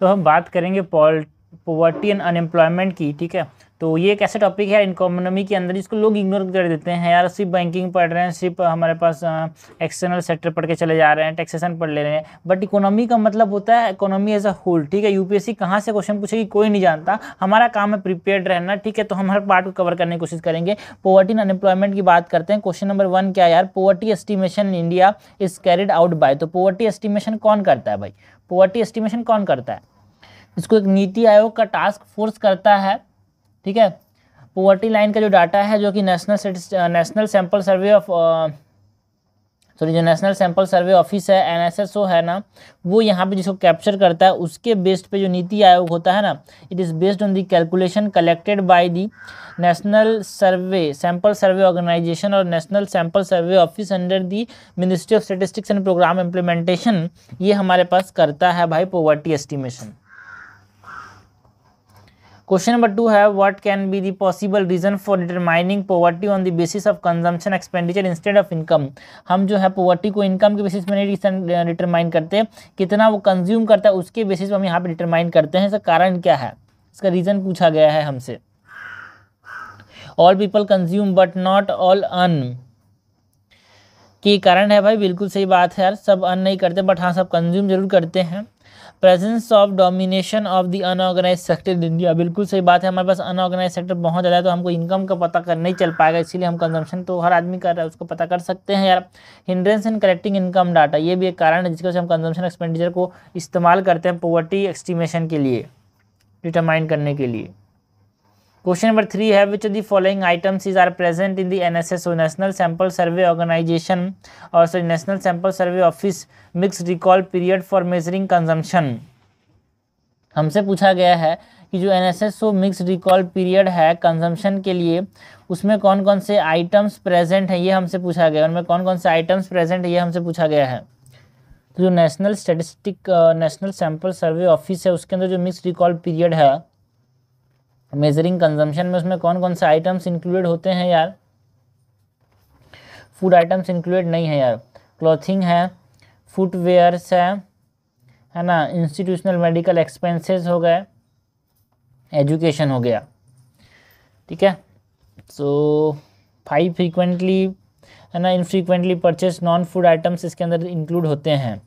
तो हम बात करेंगे पॉवर्टी एंड अनएम्प्लॉयमेंट की ठीक है तो ये एक ऐसा टॉपिक है इकोनॉमी के अंदर जिसको लोग इग्नोर कर देते हैं यार सिर्फ बैंकिंग पढ़ रहे हैं सिर्फ हमारे पास एक्सटर्नल सेक्टर पढ़ के चले जा रहे हैं टैक्सेशन पढ़ ले रहे हैं बट इकोनॉमी का मतलब होता है इकोनॉमी एज अ होल ठीक है यूपीएससी कहाँ से क्वेश्चन पूछेगी कोई नहीं जानता हमारा काम है प्रिपेयर्ड रहना ठीक है तो हम हर पार्ट को कवर करने की कोशिश करेंगे पोवर्टी अनएम्प्लॉयमेंट की बात करते हैं क्वेश्चन नंबर वन क्या यार poverty estimation India is carried out by तो पोवर्टी एस्टिमेशन कौन करता है भाई पोवर्टी एस्टिमेशन कौन करता है इसको एक नीति आयोग का टास्क फोर्स करता है ठीक है पोवर्टी लाइन का जो डाटा है जो कि national national sample survey of sorry जो नेशनल सैंपल सर्वे ऑफिस है एन है ना वो यहाँ पे जिसको कैप्चर करता है उसके बेस्ड पे जो नीति आयोग होता है ना it is based on the calculation collected by the national survey sample survey organisation और national sample survey office under the ministry of statistics and programme implementation ये हमारे पास करता है भाई poverty estimation question number two है what can be the possible reason for determining poverty on the basis of consumption expenditure instead of income हम जो है पॉवर्टी को इनकम के बेसिस में नहीं डिटरमाइन करते कितना वो कंज्यूम करता है उसके बेसिस पर हम यहाँ पर डिटरमाइन करते हैं इसका कारण क्या है इसका रीजन पूछा गया है हमसे all people consume but not all earn की कारण है भाई बिल्कुल सही बात है यार सब अन नहीं करते बट हाँ सब कंज्यूम जरूर करते हैं presence of domination of the unorganise sector India बिल्कुल सही बात है हमारे पास अनऑर्गेनाइज सेक्टर बहुत ज़्यादा है तो हमको इनकम का पता कर नहीं चल पाएगा इसीलिए हम कंजम्पशन तो हर आदमी कर रहा है उसको पता कर सकते हैं यार hindrance in collecting income data ये भी एक कारण है जिसकी वजह हम कंजम्पशन एक्सपेंडिचर को इस्तेमाल करते हैं पोवर्टी एक्सटीमेशन के लिए डिटरमाइन करने के लिए क्वेश्चन नंबर थ्री है which the following items is are present in the NSS S national sample survey organisation और sorry national sample survey office mix recall period for measuring consumption हमसे पूछा गया है कि जो N S S O mix recall period है consumption के लिए उसमें कौन कौन से आइटम्स प्रेजेंट हैं ये हमसे पूछा गया है उनमें कौन कौन से आइटम्स प्रेजेंट है ये हमसे पूछा गया है तो जो national statistic national sample survey office है उसके अंदर जो मिक्स रिकॉल पीरियड है मेजरिंग कंजम्पशन में उसमें कौन कौन से आइटम्स इंक्लूडेड होते हैं यार फूड आइटम्स इंक्लूडेड नहीं है यार क्लॉथिंग है फुटवेयर्स है है ना इंस्टीट्यूशनल मेडिकल एक्सपेंसेस हो गए एजुकेशन हो गया ठीक है सो फाइव फ्रीक्वेंटली है ना infrequently purchase non food items इसके अंदर इंक्लूड होते हैं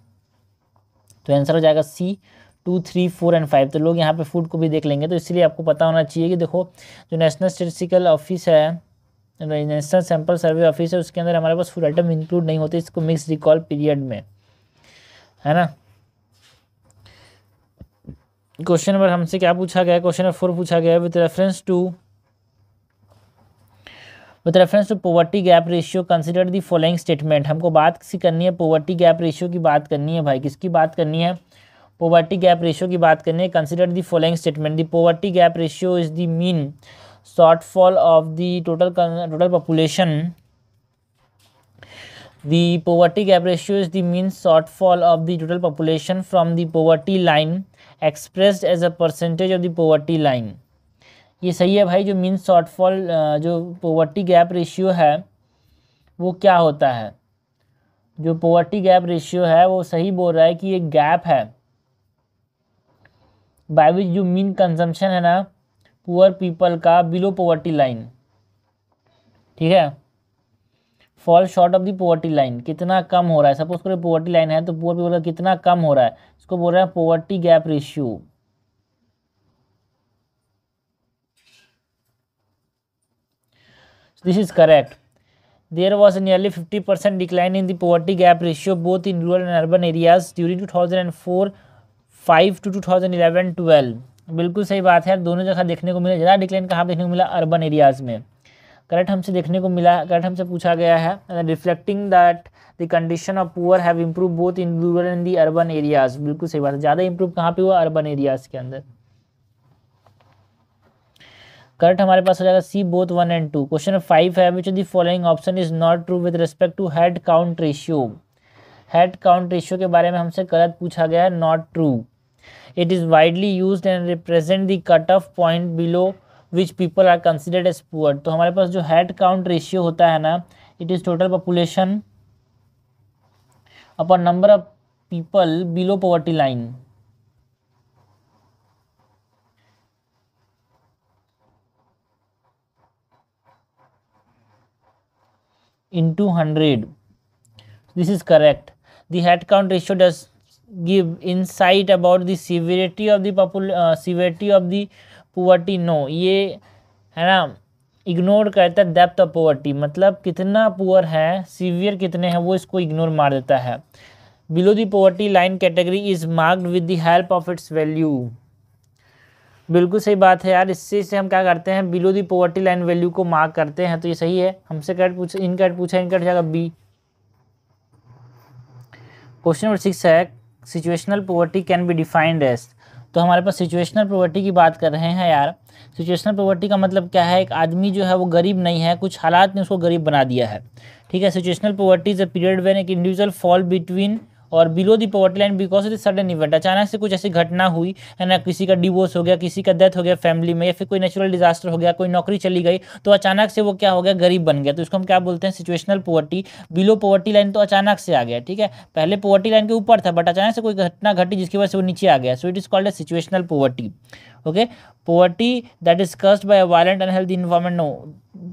तो आंसर हो जाएगा C two three four and five तो लोग यहाँ पे फूड को भी देख लेंगे तो इसलिए आपको पता होना चाहिए कि देखो जो नेशनल स्टेटिस्टिकल ऑफिस है नेशनल सैंपल सर्वे ऑफिस है उसके अंदर हमारे पास फूड आइटम इंक्लूड नहीं होते इसको मिक्स रिकॉल पीरियड में है ना क्वेश्चन नंबर हमसे क्या पूछा गया क्वेश्चन नंबर फोर पूछा गया with reference to with reference to poverty gap ratio consider the following statement हमको बात किसी करनी है पोवर्टी गैप रेशियो की बात करनी है भाई किसकी बात करनी है poverty gap ratio की बात करें consider the following statement the poverty gap ratio is the mean shortfall of the total total population the poverty gap ratio is the mean shortfall of the total population from the poverty line expressed as a percentage of the poverty line ये सही है भाई जो mean shortfall जो poverty gap ratio है वो क्या होता है जो पोवर्टी गैप रेशियो है वो सही बोल रहा है कि ये गैप है बाय विच जो मीन कंजम्पशन है ना पुअर पीपल का बिलो पॉवर्टी लाइन ठीक है fall short of the poverty line कितना कम हो रहा है सपोज करो पॉवर्टी लाइन है तो पुअर पीपल का कितना कम हो रहा है इसको बोल रहे हैं poverty gap ratio this is correct there was nearly fifty percent decline in the poverty gap ratio both in rural and urban areas during two thousand and four five to two thousand eleven twelve बिल्कुल सही बात है दोनों जगह देखने को मिला ज़्यादा डिक्लाइन कहाँ देखने को मिला अर्बन एरियाज़ में करेक्ट हमसे देखने को मिला करेक्ट हमसे पूछा गया है reflecting that the condition of poor have improve both in rural and the urban areas बिल्कुल सही बात है ज़्यादा इम्प्रूव कहाँ पर हुआ अर्बन एरियाज के अंदर करेक्ट हमारे पास हो जाएगा C both one and two question five है which the following option is not true with respect to head count ratio head count ratio के बारे में हमसे गलत पूछा गया है not true It is widely used and represent the cutoff point below which people are considered as poor. तो हमारे पास जो हेड काउंट रेशियो होता है ना it is total population upon number of people below poverty line into 100 this is correct the head count ratio does give insight about the severity of the popul uh, severity of the poverty no ये है ना ignore करता है depth of poverty मतलब कितना poor है severe कितने हैं वो इसको इग्नोर मार देता है below the poverty line category is marked with the help of its value बिल्कुल सही बात है यार इससे इससे हम क्या करते हैं below the poverty line value को मार्क करते हैं तो ये सही है हमसे कट पूछ इनकट पूछा इनकट जाएगा बी क्वेश्चन नंबर सिक्स है situational poverty can be defined as तो हमारे पास सिचुएशनल पोवर्टी की बात कर रहे हैं यार सिचुएशनल पोवर्टी का मतलब क्या है एक आदमी जो है वो गरीब नहीं है कुछ हालात ने उसको गरीब बना दिया है ठीक है situational poverty is a period when एक इंडिविजुअल फॉल बिटवीन और below the poverty line because of the sudden event अचानक से कुछ ऐसी घटना हुई है ना किसी का डिवोर्स हो गया किसी का डेथ हो गया फैमिली में या फिर कोई नेचुरल डिजास्टर हो गया कोई नौकरी चली गई तो अचानक से वो क्या हो गया गरीब बन गया तो इसको हम क्या बोलते हैं situational poverty below poverty line तो अचानक से आ गया ठीक है पहले पॉवर्टी लाइन के ऊपर था बट अचानक से कोई घटना घटी जिसकी वजह से वो नीचे आ गया so it is called a situational poverty okay poverty that is caused by a violent unhealthy environment no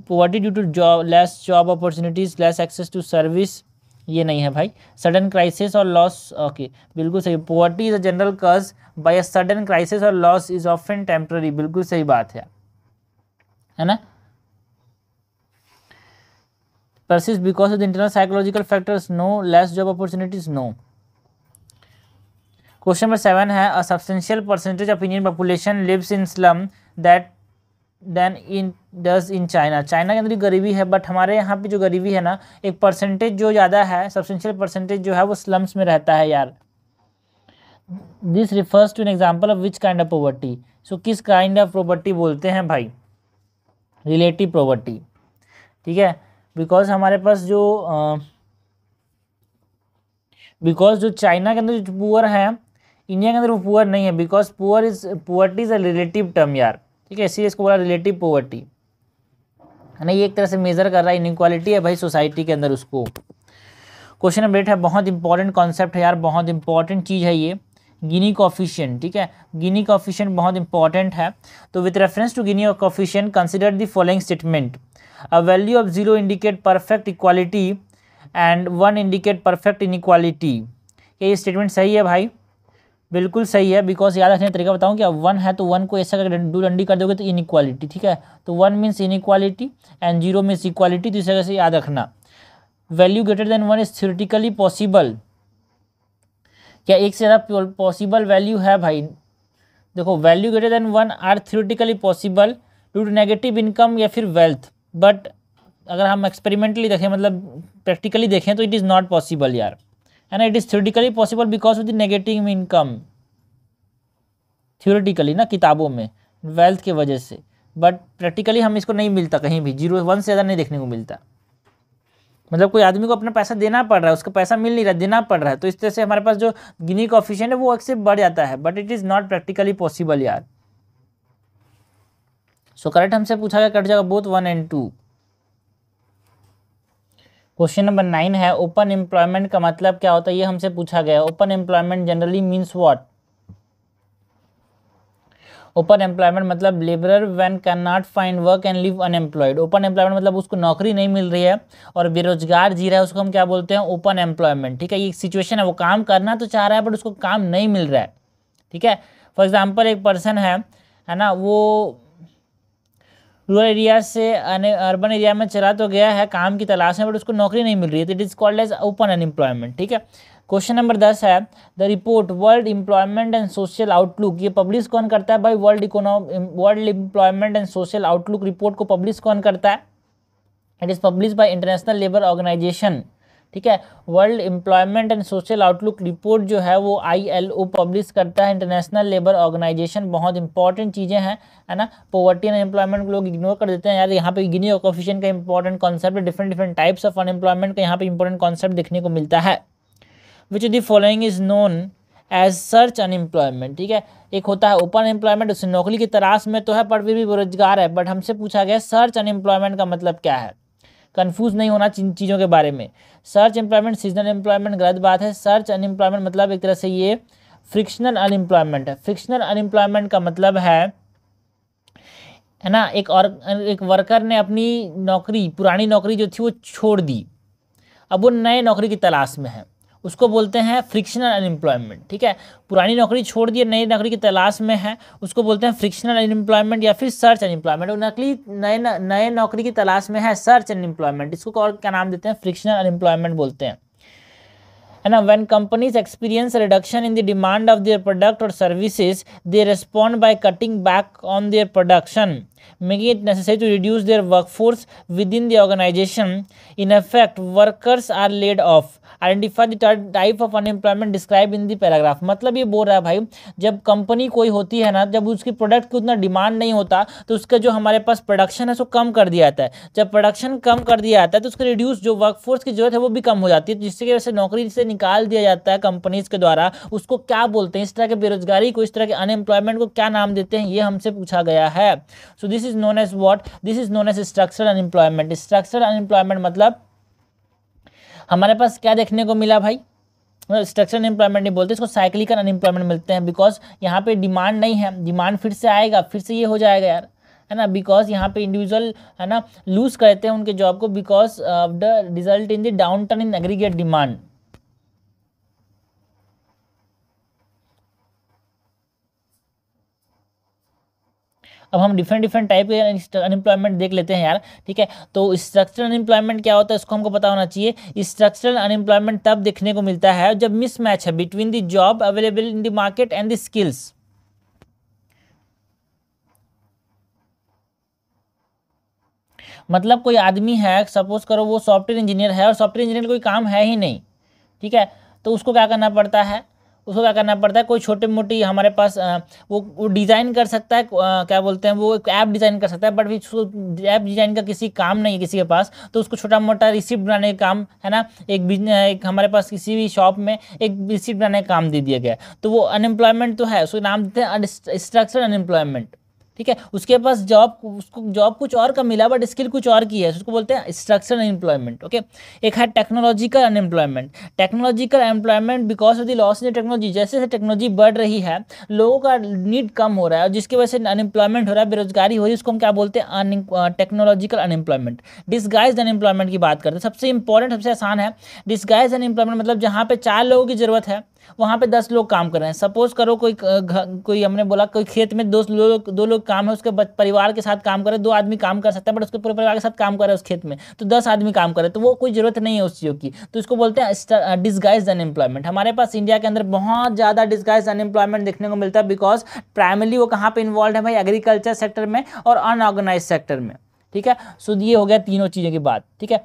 poverty due to job less job opportunities less access to service ये नहीं है भाई sudden crisis or loss okay बिल्कुल सही poverty is a general कर्ज by a sudden crisis or loss is of an temporary बिल्कुल सही बात है है ना persist because of internal psychological factors no less job opportunities no question number seven है a substantial percentage of Indian population lives in slum that then in this in China China के अंदर गरीबी है बट हमारे यहाँ पे जो गरीबी है ना एक परसेंटेज जो ज़्यादा है सब्सटेंशियल परसेंटेज जो है वो स्लम्स में रहता है यार this refers to an example of which kind of poverty so किस काइंड ऑफ प्रॉपर्टी बोलते हैं भाई रिलेटिव प्रॉपर्टी ठीक है बिकॉज हमारे पास जो बिकॉज जो चाइना के अंदर जो पुअर है इंडिया के अंदर वो पुअर नहीं है because poor is poverty is a relative term यार ठीक है इसीलिए इसको बोला रिलेटिव पोवर्टी है ना ये एक तरह से मेज़र कर रहा है इनक्वालिटी है भाई सोसाइटी के अंदर उसको क्वेश्चन नंबर एट है बहुत इंपॉर्टेंट कॉन्सेप्ट है यार बहुत इंपॉर्टेंट चीज़ है ये गिनी कॉफिशियन ठीक है गिनी कॉफिशियन बहुत इंपॉर्टेंट है तो with reference to Gini coefficient consider the following statement a value of zero indicate perfect equality and one indicate perfect inequality क्या ये स्टेटमेंट सही है भाई बिल्कुल सही है बिकॉज याद रखने तरीका बताऊँ कि अब वन है तो वन को ऐसा अगर डू डंडी कर दोगे तो इनक्वालिटी ठीक है तो one means inequality and zero means equality तो इस तरह से याद रखना value greater than one is theoretically possible क्या एक से ज़्यादा पॉसिबल वैल्यू है भाई देखो value greater than one are theoretically possible due to negative income या फिर वेल्थ बट अगर हम एक्सपेरिमेंटली देखें मतलब प्रैक्टिकली देखें तो इट इज़ नॉट पॉसिबल यार and it is theoretically possible because of the negative income theoretically ना किताबों में वेल्थ के वजह से बट प्रैक्टिकली हम इसको नहीं मिलता कहीं भी जीरो वन से ज़्यादा नहीं देखने को मिलता मतलब कोई आदमी को अपना पैसा देना पड़ रहा है उसका पैसा मिल नहीं रहा देना पड़ रहा है तो इस तरह से हमारे पास जो गिनी ऑफिशियन है वो एक से बढ़ जाता है but it is not practically possible यार सो करेक्ट हमसे पूछा गया कट जाएगा both one and two question number nine है ओपन एम्प्लॉयमेंट का मतलब क्या होता है ये हमसे पूछा गया open employment generally means what open employment मतलब labourer when can not find work and live unemployed open employment मतलब उसको नौकरी नहीं मिल रही है और बेरोजगार जी रहा है उसको हम क्या बोलते हैं ओपन एम्प्लॉयमेंट ठीक है ये सिचुएशन है वो काम करना तो चाह रहा है बट उसको काम नहीं मिल रहा है ठीक है फॉर एग्जाम्पल एक पर्सन है है ना वो रूरल एरिया से अर्बन एरिया में चला तो गया है काम की तलाश में बट उसको नौकरी नहीं मिल रही है तो it is called as open unemployment ठीक है क्वेश्चन नंबर दस है the report world employment and social outlook ये पब्लिश कौन करता है भाई वर्ल्ड इकोनो world employment and social outlook report को पब्लिश कौन करता है it is publish by international labour organisation ठीक है world employment and social outlook report जो है वो आईएलओ पब्लिश करता है इंटरनेशनल लेबर ऑर्गेनाइजेशन बहुत इंपॉर्टेंट चीज़ें हैं है ना पॉवर्टी एंड एम्प्लॉयमेंट को लोग इग्नोर कर देते हैं यार यहाँ पे गिनी ऑकोफिशन का important concept different different types of unemployment का यहाँ पर इंपॉर्टेंट कॉन्सेप्ट देखने को मिलता है which the following is known as search unemployment ठीक है एक होता है ओपन एम्प्लॉयमेंट उससे नौकरी की तलाश में तो है पर फिर भी बेरोजगार है बट हमसे पूछा गया सर्च अनएम्प्लॉयमेंट का मतलब क्या है कन्फ्यूज़ नहीं होना इन चीज़ों के बारे में सर्च एम्प्लॉयमेंट सीजनल एम्प्लॉयमेंट गलत बात है सर्च अनएम्प्लॉयमेंट मतलब एक तरह से ये फ्रिक्शनल अनएम्प्लॉयमेंट है फ्रिक्शनल अनएम्प्लॉयमेंट का मतलब है है ना एक और एक वर्कर ने अपनी नौकरी पुरानी नौकरी जो थी वो छोड़ दी अब वो नए नौकरी की तलाश में है उसको बोलते हैं फ्रिक्शनल अनएम्प्लॉयमेंट ठीक है पुरानी नौकरी छोड़ दिए नई नौकरी की तलाश में है उसको बोलते हैं फ्रिक्शनल अनएम्प्लॉयमेंट या फिर सर्च अनएम्प्लॉयमेंट नकली नए नए नौकरी की तलाश में है सर्च अनएम्प्लॉयमेंट इसको और क्या नाम देते हैं फ्रिक्शनल अनएम्प्लॉयमेंट बोलते हैं है ना when companies experience reduction in the demand of their product और services they respond by cutting back on their production making it necessary to work force within the organisation in affect workers are laid off identify the type of unemployment describe in the paragraph मतलब ये बोल रहा है भाई जब company कोई होती है ना जब उसकी प्रोडक्ट की उतना डिमांड नहीं होता तो उसका जो हमारे पास प्रोडक्शन है सो कम कर दिया जाता है जब प्रोडक्शन कम कर दिया जाता है तो उसके रिड्यूस जो वर्कफोर्स की जरूरत है वो भी कम हो जाती है जिसकी वजह से नौकरी से निकाल दिया जाता है कंपनीज के द्वारा उसको क्या बोलते हैं इस तरह के बेरोजगारी को इस तरह के अनएम्प्लॉयमेंट को क्या नाम देते हैं ये हमसे पूछा गया है so this is known as what this is known as structure unemployment structure unemployment मतलब हमारे पास क्या देखने को मिला भाई स्ट्रक्चर मतलब अनएम्प्लॉयमेंट नहीं बोलते इसको साइक्लिकल अनएम्प्लॉयमेंट मिलते हैं बिकॉज यहाँ पे डिमांड नहीं है डिमांड फिर से आएगा फिर से ये हो जाएगा यार है ना बिकॉज यहाँ पे इंडिविजुअल है ना लूज करते हैं उनके जॉब को because of the result in the downturn in aggregate demand अब हम डिफरेंट डिफरेंट टाइप के अनएम्प्लॉयमेंट देख लेते हैं यार ठीक है तो स्ट्रक्चरल अनएम्प्लॉयमेंट क्या होता है इसको हमको पता होना चाहिए स्ट्रक्चरल अनएम्प्लॉयमेंट तब देखने को मिलता है जब मिसमैच है between the job available in the market and the skills मतलब कोई आदमी है सपोज करो वो सॉफ्टवेयर इंजीनियर है और सॉफ्टवेयर इंजीनियर कोई काम है ही नहीं ठीक है तो उसको क्या करना पड़ता है उसको क्या करना पड़ता है कोई छोटी मोटी हमारे पास वो वो डिज़ाइन कर सकता है क्या बोलते हैं वो एक ऐप डिज़ाइन कर सकता है बट भी ऐप डिज़ाइन का किसी काम नहीं है किसी के पास तो उसको छोटा मोटा रिसिप्ट बनाने का काम है ना एक बिजनेस एक हमारे पास किसी भी शॉप में एक रिसिप्ट बनाने का काम दे दिया गया तो वो अनएम्प्लॉयमेंट तो है उसको नाम देते हैं स्ट्रक्चर अनएम्प्लॉयमेंट ठीक है उसके पास जॉब उसको जॉब कुछ और का मिला बट स्किल कुछ और की है उसको बोलते हैं स्ट्रक्चरल अनएम्प्लॉयमेंट ओके एक है technological unemployment technological employment because of the loss in technology जैसे जैसे टेक्नोलॉजी बढ़ रही है लोगों का नीड कम हो रहा है और जिसकी वजह से अनएम्प्लॉयमेंट हो रहा है बेरोजगारी हो रही है उसको हम क्या बोलते हैं टेक्नोलॉजिकल अनएम्प्लॉयमेंट डिसगाइज अनएम्प्लॉयमेंट की बात करते हैं सबसे इंपॉर्टेंट सबसे आसान है डिसगाइज अनएम्प्लॉयमेंट मतलब जहाँ पे चार लोगों की जरूरत है वहाँ पे दस लोग काम कर रहे हैं सपोज करो कोई कोई हमने बोला कोई खेत में दो लोग दो लोग काम है उसके परिवार के साथ काम करे दो आदमी काम कर सकता है बट उसके पूरे परिवार के साथ काम करे उस खेत में तो दस आदमी काम करे तो वो कोई ज़रूरत नहीं है उस चीज़ की तो इसको बोलते हैं डिस्गाइज अनएम्प्लॉयमेंट हमारे पास इंडिया के अंदर बहुत ज़्यादा डिस्गाइज अनएम्प्लॉयमेंट देखने को मिलता है बिकॉज प्राइमरली वो कहाँ पर इन्वॉल्व है भाई एग्रीकल्चर सेक्टर में और अनऑर्गेनाइज सेक्टर में ठीक है सो ये हो गया तीनों चीज़ों की बात ठीक है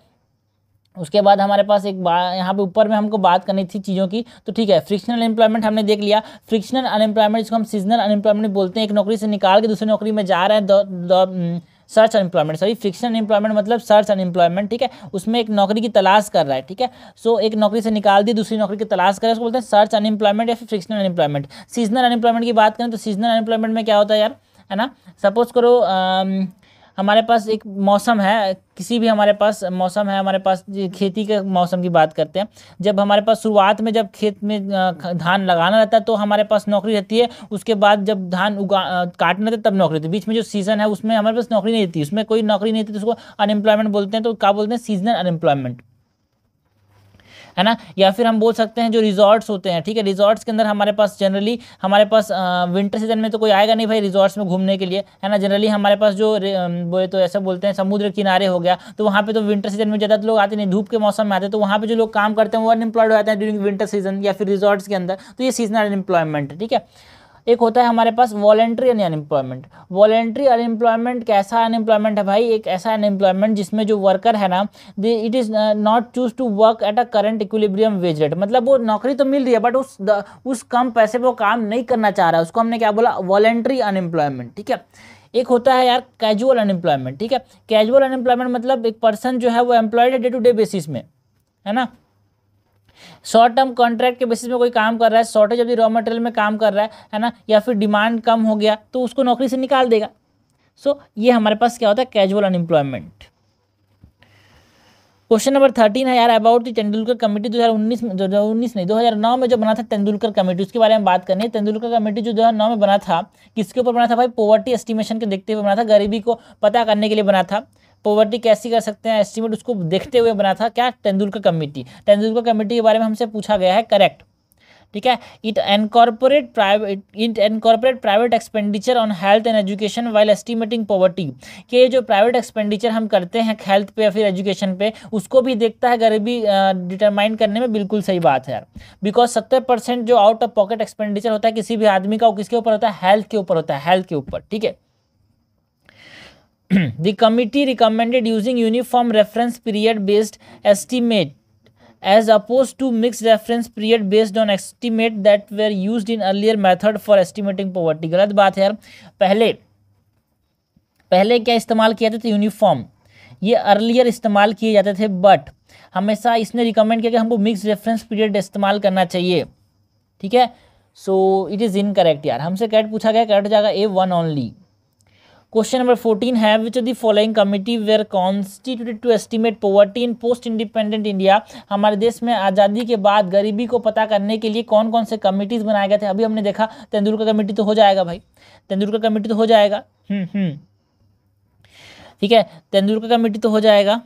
उसके बाद हमारे पास एक बा यहाँ पे ऊपर में हमको बात करनी थी चीज़ों की तो ठीक है फ्रिक्शनल एम्प्लॉयमेंट हमने देख लिया फ्रिक्शनल अनएम्प्लॉयमेंट जिसको हम सीजनल अनएम्प्लॉयमेंट बोलते हैं एक नौकरी से निकाल के दूसरी नौकरी में जा रहे हैं search unemployment sorry friction unemployment मतलब सर्च अनएम्प्लॉयमेंट ठीक है उसमें एक नौकरी की तलाश कर रहा है ठीक है सो so, एक नौकरी से निकाल दी दूसरी नौकरी की तलाश कर रहा है उसको बोलते हैं सर्च अनएम्प्लॉयमेंट या फिर फ्रिक्शनल अनएम्प्लॉयमेंट सीजनल अनएम्प्लॉयमेंट की बात करें तो सीजनल अनएम्प्लॉयमेंट में क्या होता है यार है ना सपोज करो हमारे पास एक मौसम है किसी भी हमारे पास मौसम है हमारे पास खेती के मौसम की बात करते हैं जब हमारे पास शुरुआत में जब खेत में धान लगाना रहता है तो हमारे पास नौकरी रहती है उसके बाद जब धान उगा काटना रहता है तब नौकरी रहती है बीच में जो सीज़न है उसमें हमारे पास नौकरी नहीं रहती उसमें कोई नौकरी नहीं रहती तो उसको अनएम्प्लॉयमेंट बोलते हैं तो क्या बोलते हैं सीजनल अनएम्प्लॉयमेंट है ना या फिर हम बोल सकते हैं जो रिजॉर्ट्स होते हैं ठीक है रिजॉर्ट्स के अंदर हमारे पास जनरली हमारे पास विंटर सीजन में तो कोई आएगा नहीं भाई रिजॉर्ट्स में घूमने के लिए है ना जनरली हमारे पास जो बोले तो ऐसा बोलते हैं समुद्र किनारे हो गया तो वहाँ पर तो विंटर सीजन में ज़्यादातर लोग आते नहीं धूप के मौसम में आते तो वहाँ पर जो लोग काम करते हैं वो अनएम्प्लॉयड हो जाते हैं ड्यूरिंग विंटर सीजन या फिर रिजॉर्ट्स के अंदर तो ये सीजनल अनएम्प्लॉयमेंट है ठीक है एक होता है हमारे पास वॉलेंट्री अनएम्प्लॉयमेंट वॉलेंट्री अनएम्प्लॉयमेंट कैसा अनएम्प्लॉयमेंट है भाई एक ऐसा अनएम्प्लॉयमेंट जिसमें जो वर्कर है ना they it is not choose to work at a current equilibrium wage rate मतलब वो नौकरी तो मिल रही है बट उस द, उस कम पैसे पर वो काम नहीं करना चाह रहा है उसको हमने क्या बोला वॉलेंट्री अनएम्प्लॉयमेंट ठीक है एक होता है यार कैजुअल अनएम्प्लॉयमेंट ठीक है कैजुअल अनएम्प्लॉयमेंट मतलब एक पर्सन जो है वो एम्प्लॉयड है डे टू डे बेसिस में है ना शॉर्ट टर्म कॉन्ट्रैक्ट के बेसिस में कोई काम कर रहा है shortage of the raw material में काम कर रहा है है ना या फिर डिमांड कम हो गया तो उसको नौकरी से निकाल देगा सो so, ये हमारे पास क्या होता है casual unemployment question number thirteen है यार अबाउट दी तेंदुलकर कमेटी 2019 में दो उन्नीस नहीं 2009 में जो बना था तेंदुलकर कमेटी उसके बारे में बात करनी है तेंदुलकर कमेटी जो 2009 में बना था किसके ऊपर बना था भाई पोवर्टी एस्टीमेशन के देखते हुए बना था गरीबी को पता करने के लिए बना था पॉवर्टी कैसी कर सकते हैं एस्टिमेट उसको देखते हुए बना था क्या तेंदुलकर कमेटी तेंदुलकर कमेटी के बारे में हमसे पूछा गया है करेक्ट ठीक है it incorporate private it incorporate private expenditure on health and education while estimating poverty के जो प्राइवेट एक्सपेंडिचर हम करते हैं हेल्थ पे या फिर एजुकेशन पे उसको भी देखता है गरीबी डिटरमाइन करने में बिल्कुल सही बात है बिकॉज सत्तर परसेंट जो आउट ऑफ पॉकेट एक्सपेंडिचर होता है किसी भी आदमी का वो किसके ऊपर होता है हेल्थ के ऊपर होता है हेल्थ के ऊपर ठीक है the committee recommended using uniform reference period based estimate as opposed to mixed reference period based on estimate that were used in earlier method for estimating poverty गलत बात है यार पहले पहले क्या इस्तेमाल किया जाते थे यूनिफॉर्म ये अर्लियर इस्तेमाल किए जाते थे बट हमेशा इसने रिकमेंड किया कि हमको मिक्स रेफरेंस पीरियड इस्तेमाल करना चाहिए ठीक है सो इट इज़ इनकरेक्ट यार हमसे करेक्ट पूछा गया करेक्ट जाएगा A one only question number fourteen है which of the following committee were constituted to estimate poverty in post independent India हमारे देश में आज़ादी के बाद गरीबी को पता करने के लिए कौन कौन से कमिटीज़ बनाए गए थे अभी हमने देखा तेंदुलकर कमेटी तो हो जाएगा भाई तेंदुलकर कमेटी तो हो जाएगा हम्म, हम्म। ठीक है तेंदुलकर कमेटी तो हो जाएगा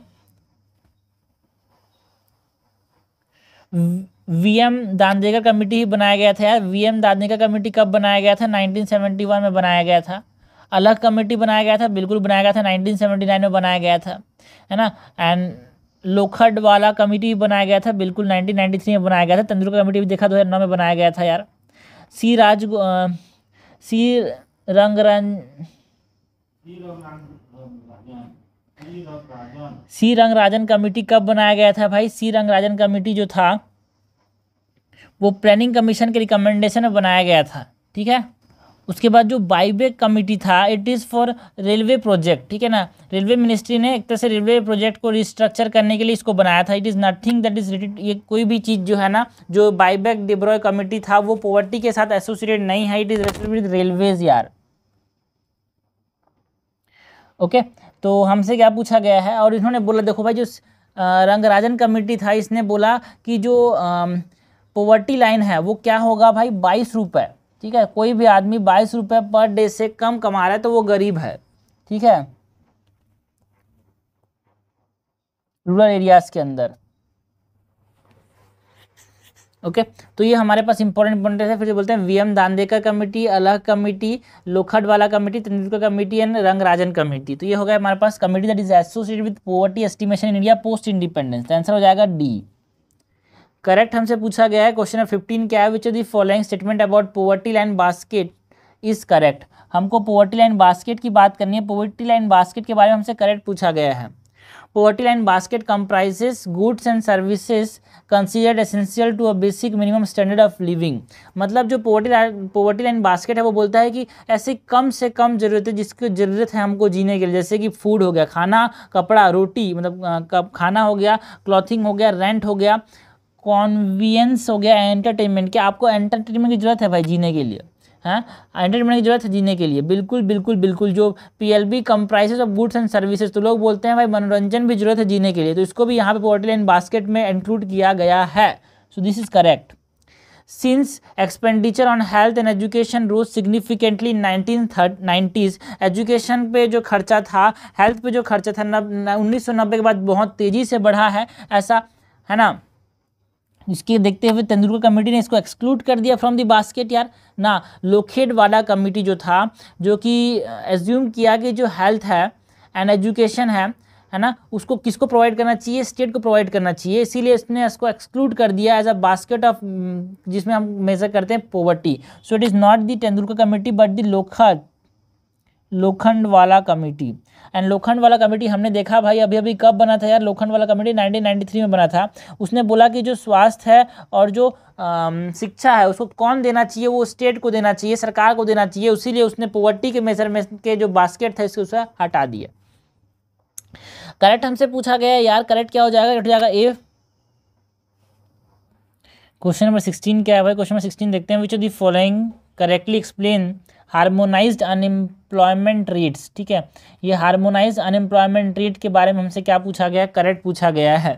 वी एम दांदेकर कमेटी ही बनाया गया था यार वी एम दांदेकर कमेटी कब बनाया गया था 1971 में बनाया गया था अलग कमेटी बनाया गया था बिल्कुल बनाया गया था नाइनटीन में बनाया गया था है ना एंड लोखड वाला कमेटी भी बनाया गया था बिल्कुल 1993 में बनाया गया था तेंदुलकर कमेटी भी देखा दो हजार नौ में बनाया गया था यार सी राज सी रंग रंग सी कमेटी कब बनाया गया था भाई सी रंग राजन कमेटी जो था वो प्लानिंग कमीशन के रिकमेंडेशन में बनाया गया था ठीक है उसके बाद जो बाईबैक कमेटी था it is for railway project ठीक है ना रेलवे मिनिस्ट्री ने एक तरह से रेलवे प्रोजेक्ट को रिस्ट्रक्चर करने के लिए इसको बनाया था it is nothing that is related ये कोई भी चीज़ जो है ना जो बाईबैक डिब्रॉय कमेटी था वो पॉवर्टी के साथ एसोसिएटेड नहीं है it is related with railways यार ओके तो हमसे क्या पूछा गया है और इन्होंने बोला देखो भाई जो रंगराजन कमेटी था इसने बोला कि जो पोवर्टी लाइन है वो क्या होगा भाई बाईस रुपये ठीक है कोई भी आदमी बाईस रुपये पर डे से कम कमा रहा है तो वो गरीब है ठीक है रूरल एरियाज के अंदर ओके okay, तो ये हमारे पास इंपॉर्टेंट इंपॉर्टेंट है फिर बोलते हैं वीएम दानदेकर कमेटी अलग committee Lakdawala committee Tendulkar committee and Rangarajan committee तो ये हो गया हमारे पास committee that is associated with poverty estimation in India post independence answer हो जाएगा डी करेक्ट हमसे पूछा गया है क्वेश्चन फिफ्टीन क्या है which the following statement about poverty line basket is correct हमको पोवर्टी लाइन बास्केट की बात करनी है पोवर्टी लाइन बास्केट के बारे में हमसे करेक्ट पूछा गया है poverty line basket comprises goods and services considered essential to a basic minimum standard of living मतलब जो पोवर्टी पोवर्टी लाइन बास्केट है वो बोलता है कि ऐसे कम से कम ज़रूरतें जिसकी ज़रूरत है हमको जीने के लिए जैसे कि फूड हो गया खाना कपड़ा रोटी मतलब खाना हो गया क्लॉथिंग हो गया रेंट हो गया कॉन्वियंस हो गया एंटरटेनमेंट क्या आपको एंटरटेनमेंट की ज़रूरत है भाई जीने के लिए हाँ एंटरटेनमेंट की जरूरत है जीने के लिए बिल्कुल बिल्कुल बिल्कुल जो P L B come prices of goods and services तो लोग बोलते हैं भाई मनोरंजन भी जरूरत है जीने के लिए तो इसको भी यहाँ पे पोर्टल एंड बास्केट में इंक्लूड किया गया है so this is correct since expenditure on health and education rose significantly nineteen थर्ट नाइन्टीज़ एजुकेशन पे जो खर्चा था हेल्थ पे जो खर्चा था नब उन्नीस के बाद बहुत तेज़ी से बढ़ा है ऐसा है ना जिसके देखते हुए तेंदुलकर कमेटी ने इसको एक्सक्लूड कर दिया फ्रॉम दी बास्केट यार ना लोखेड वाला कमेटी जो था जो कि एज्यूम किया कि जो हेल्थ है एंड एजुकेशन है है ना उसको किसको प्रोवाइड करना चाहिए स्टेट को प्रोवाइड करना चाहिए इसीलिए इसने इसको एक्सक्लूड कर दिया एज अ बास्केट ऑफ जिसमें हम मेजर करते हैं poverty so it is not the Tendulkar committee but the लोखा लोखंड वाला कमेटी एंड लोखंड वाला कमेटी हमने देखा भाई अभी अभी कब बना था यार लोखंड वाला कमेटी 1993 में बना था उसने बोला कि जो स्वास्थ्य है और जो शिक्षा है उसको कौन देना चाहिए वो स्टेट को देना चाहिए सरकार को देना चाहिए उसीलिए उसने पोवर्टी के मेजरमेंट के जो बास्केट था इसको उसे हटा दिया करेक्ट हमसे पूछा गया यार करेक्ट क्या हो जाएगा कट जाएगा ए क्वेश्चन नंबर सिक्सटीन क्या है भाई क्वेश्चन नंबर सिक्सटीन देखते हैं which of the following correctly explain harmonise unemployment rates ठीक है ये हारमोनाइज अनएम्प्लॉयमेंट रेट के बारे में हमसे क्या पूछा गया है करेक्ट पूछा गया है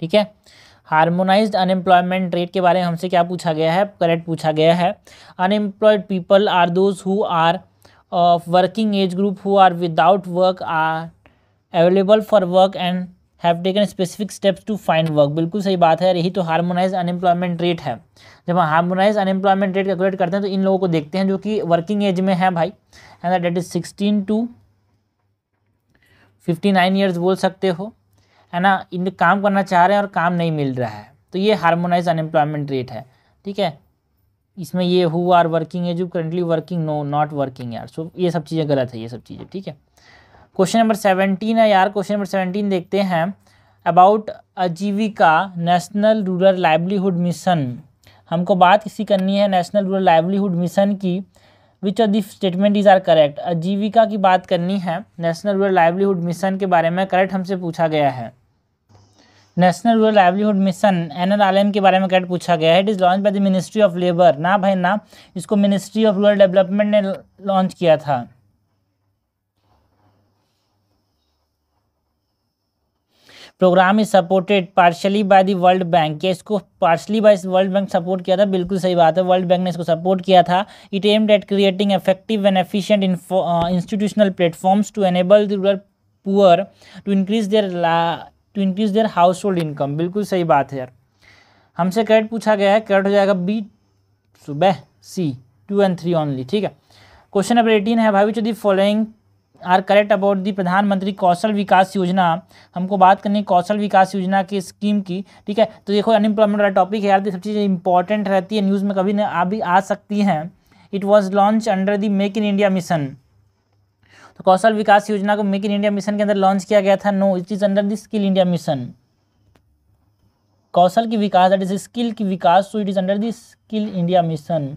ठीक है हारमोनाइज अनएम्प्लॉयमेंट रेट के बारे में हमसे क्या पूछा गया है करेक्ट पूछा गया है unemployed people are those who are of working age group who are without work are available for work and have taken specific steps to find work बिल्कुल सही बात है यही तो हार्मोनाइज अनएम्प्लॉयमेंट रेट है जब हम हार्मोनाइज अनएम्प्लॉयमेंट रेट कैलकुलेट करते हैं तो इन लोगों को देखते हैं जो कि वर्किंग एज में है भाई and that is sixteen to fifty nine years बोल सकते हो है ना इन काम करना चाह रहे हैं और काम नहीं मिल रहा है तो ये हार्मोनाइज अनएम्प्लॉयमेंट रेट है ठीक है इसमें ये who are working age you currently working no not working यार सो ये सब चीज़ें गलत है ये सब चीज़ें ठीक है क्वेश्चन नंबर सेवनटीन है यार क्वेश्चन नंबर सेवनटीन देखते हैं अबाउट आजीविका नेशनल रूरल लाइवलीहुड मिशन हमको बात किसी करनी है नेशनल रूरल लाइवलीहुड मिशन की which of this statement is are correct Aajeevika की बात करनी है नेशनल रूरल लाइवलीहुड मिशन के बारे में करेक्ट हमसे पूछा गया है national rural livelihood mission N के बारे में करेक्ट पूछा गया है it is launch by the ministry of labour ना भाई ना इसको मिनिस्ट्री ऑफ रूरल डेवलपमेंट ने लॉन्च किया था programme is supported partially by the world bank या इसको partially by world bank support किया था बिल्कुल सही बात है वर्ल्ड बैंक ने इसको सपोर्ट किया था it aimed at creating effective and efficient institutional platforms to enable the rural poor to increase their to increase their household income बिल्कुल सही बात है यार हमसे करेक्ट पूछा गया है करेक्ट हो जाएगा बी सुबह C two and three only ठीक है क्वेश्चन नंबर एटीन है भाई चौधरी following are correct about the Pradhan Mantri Kaushal Vikas योजना हमको बात करनी है कौशल विकास योजना की स्कीम की ठीक है तो देखो अनएम्प्लॉयमेंट वाला टॉपिक है यार सब चीज़ें इंपॉर्टेंट रहती है न्यूज़ में कभी ना अभी आ सकती हैं it was launch under the make in India mission तो कौशल विकास योजना को मेक इन इंडिया मिशन के अंदर लॉन्च किया गया था no it is under the skill India mission Kaushal की विकास दैट इज स्किल की Vikas so it is under the skill India mission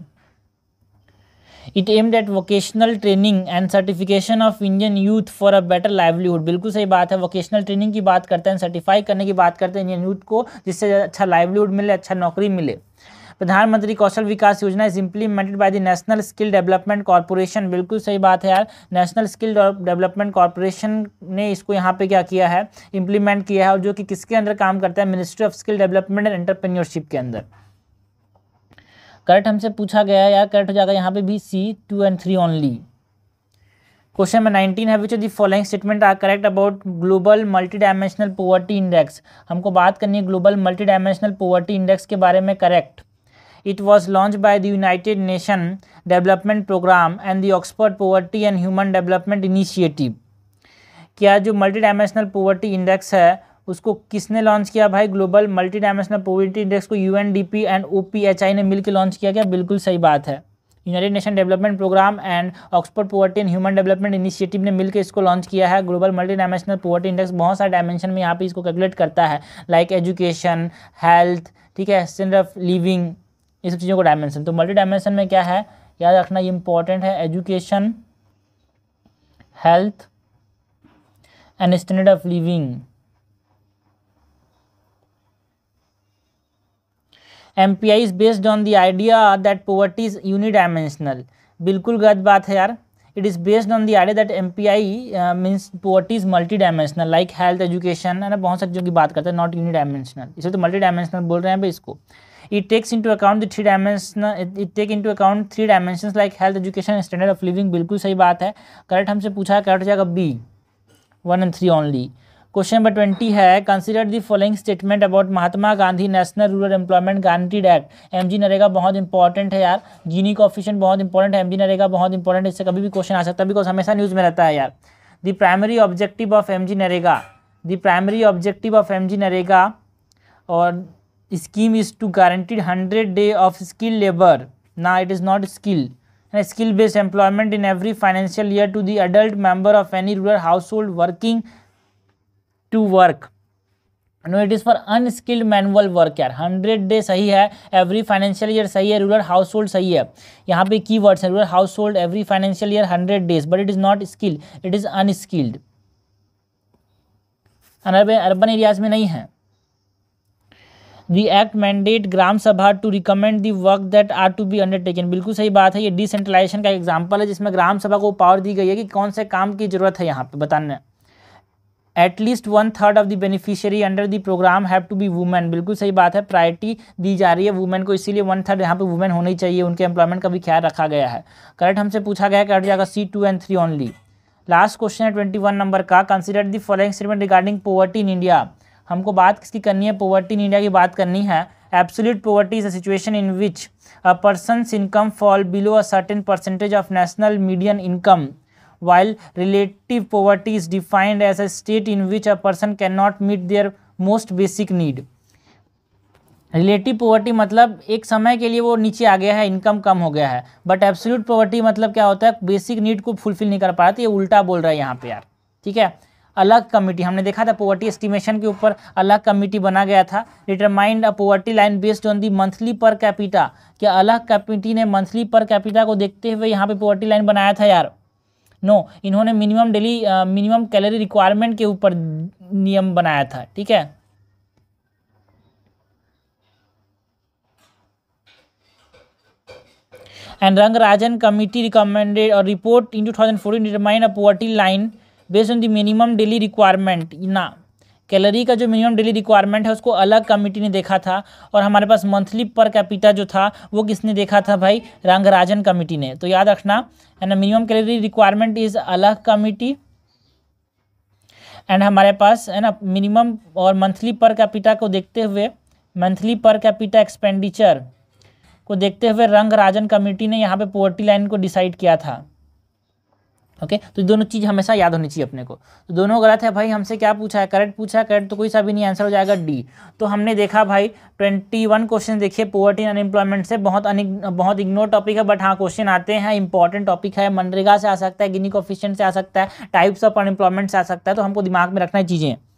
it aimed at vocational training and certification of Indian youth for a better livelihood बिल्कुल सही बात है vocational training की बात करते हैं सर्टिफाई करने की बात करते हैं इंडियन यूथ को जिससे अच्छा लाइवलीहुड मिले अच्छा नौकरी मिले प्रधानमंत्री Kaushal Vikas Yojana is implemented by the national skill development corporation बिल्कुल सही बात है यार नेशनल स्किल डेवलपमेंट कॉरपोरेशन ने इसको यहाँ पे क्या किया है इम्प्लीमेंट किया है और जो कि किसके अंदर काम करता है ministry of skill development and entrepreneurship के अंदर करेक्ट हमसे पूछा गया है या करेक्ट हो जाएगा यहाँ पे भी C two and three only question number nineteen है which of following statement are correct about global multi dimensional poverty index हमको बात करनी है global multi dimensional poverty index के बारे में correct it was launch by the united nation development programme and the Oxford poverty and human development initiative क्या जो multi dimensional poverty index है उसको किसने लॉन्च किया भाई global multi dimensional poverty index को यू एंड ओ ने मिलकर लॉन्च किया गया बिल्कुल सही बात है united nation development programme and Oxford poverty and human development initiative ने मिलकर इसको लॉन्च किया है global multi dimensional poverty index बहुत सारे डायमेंशन में यहाँ पे इसको कैलकुलेट करता है लाइक एजुकेशन हेल्थ ठीक है स्टैंडर्ड ऑफ लिविंग ये सब चीज़ों को डायमेंशन तो मल्टी डायमेंशन में क्या है याद रखना ये इंपॉर्टेंट है education health and standard of living I is based on the idea that poverty is dimensional बिल्कुल गलत बात है यार it is based on the idea that M P I means poverty is multi dimensional like health education है ना बहुत सारी चीज़ों की बात करते हैं नॉट यूनि डायमेंशनल इसलिए तो मल्टी डायमेंशनल बोल रहे हैं भाई इसको it takes into account three dimensional it take into account three dimension like health education standard of living बिल्कुल सही बात है करेक्ट हमसे पूछा है करेक्ट हो जाएगा B one and three only question number twenty है consider the following statement about Mahatma Gandhi national rural employment guaranteed act M G NREGA बहुत इंपॉर्टेंट है यार जीनी ऑफिशन बहुत इंपॉर्टेंट है एम जी नरेगा बहुत इंपॉर्टेंट इससे कभी भी क्वेश्चन आ सकता है बिकॉज हमेशा न्यूज़ में रहता है यार the primary objective of M G NREGA the primary objective of M G NREGA और scheme is to guaranteed hundred day of skill labour ना it is not skill skill based employment in every financial year to the the member of any rural household working to work no it is for unskilled manual work यार hundred day सही है every financial year सही है rural house hold सही है यहाँ पे की वर्ड्स है rural household every financial year hundred days but it is not skilled it is unskilled urban areas में नहीं है the act mandate gram sabha to recommend the work that are to be undertaken बिल्कुल सही बात है ये decentralisation का example है जिसमें ग्राम सभा को पावर दी गई है कि कौन से काम की जरूरत है यहाँ पे बताने at least one third of the beneficiary under the programme have to be women बिल्कुल सही बात है प्रायोरिटी दी जा रही है वुमेन को इसीलिए वन थर्ड यहाँ पे वुमेन होनी चाहिए उनके एम्प्लॉयमेंट का भी ख्याल रखा गया है करेक्ट हमसे पूछा गया है करेक्ट जाएगा C two and three only last question है ट्वेंटी वन नंबर का consider the following statement regarding poverty in India हमको बात किसकी करनी है पोवर्टी इन इंडिया की बात करनी है absolute poverty is a situation in which a person's income fall below a certain percentage of national median income while relative poverty is defined as a state in which a person can not meet their most basic need relative poverty मतलब एक समय के लिए वो नीचे आ गया है इनकम कम हो गया है बट एब्सोल्यूट पॉवर्टी मतलब क्या होता है बेसिक नीड को फुलफिल नहीं कर पा रहा था ये उल्टा बोल रहा है यहाँ पे यार ठीक है अलग कमेटी हमने देखा था पोवर्टी एस्टिमेशन के ऊपर अलग कमेटी बना गया था determined a poverty line based on the monthly per capita क्या अलग कमेटी ने मंथली पर कैपिटा को देखते हुए यहाँ पे पोवर्टी लाइन बनाया था यार नो इन्होंने minimum daily minimum calorie requirement के ऊपर नियम बनाया था ठीक है and Rangarajan committee recommended और report in two thousand fourteen determine a poverty line based on the minimum daily requirement ना कैलरी का जो मिनिमम डेली रिक्वायरमेंट है उसको अलग कमेटी ने देखा था और हमारे पास मंथली पर कैपिटा जो था वो किसने देखा था भाई रंगराजन कमेटी ने तो याद रखना है ना मिनिमम कैलरी रिक्वायरमेंट इज़ अलग कमेटी एंड हमारे पास है ना मिनिमम और मंथली पर कैपिटा को देखते हुए मंथली पर कैपिटा एक्सपेंडिचर को देखते हुए रंगराजन कमेटी ने यहाँ पे पोवर्टी लाइन को डिसाइड किया था ओके तो दोनों चीज़ हमेशा याद होनी चाहिए अपने को तो दोनों गलत है भाई हमसे क्या पूछा है करेक्ट पूछा है करेक्ट तो कोई सा भी नहीं आंसर हो जाएगा डी तो हमने देखा भाई ट्वेंटी वन क्वेश्चन देखिए पोवर्टी अनएम्प्लॉयमेंट से बहुत बहुत इग्नोर टॉपिक है बट हाँ क्वेश्चन आते हैं इंपॉर्टेंट टॉपिक है मनरेगा से आ सकता है गिनी कोफिशियंट से आ सकता है टाइप्स ऑफ अनएम्प्लॉयमेंट से आ सकता है तो हमको दिमाग में रखना है चीज़ें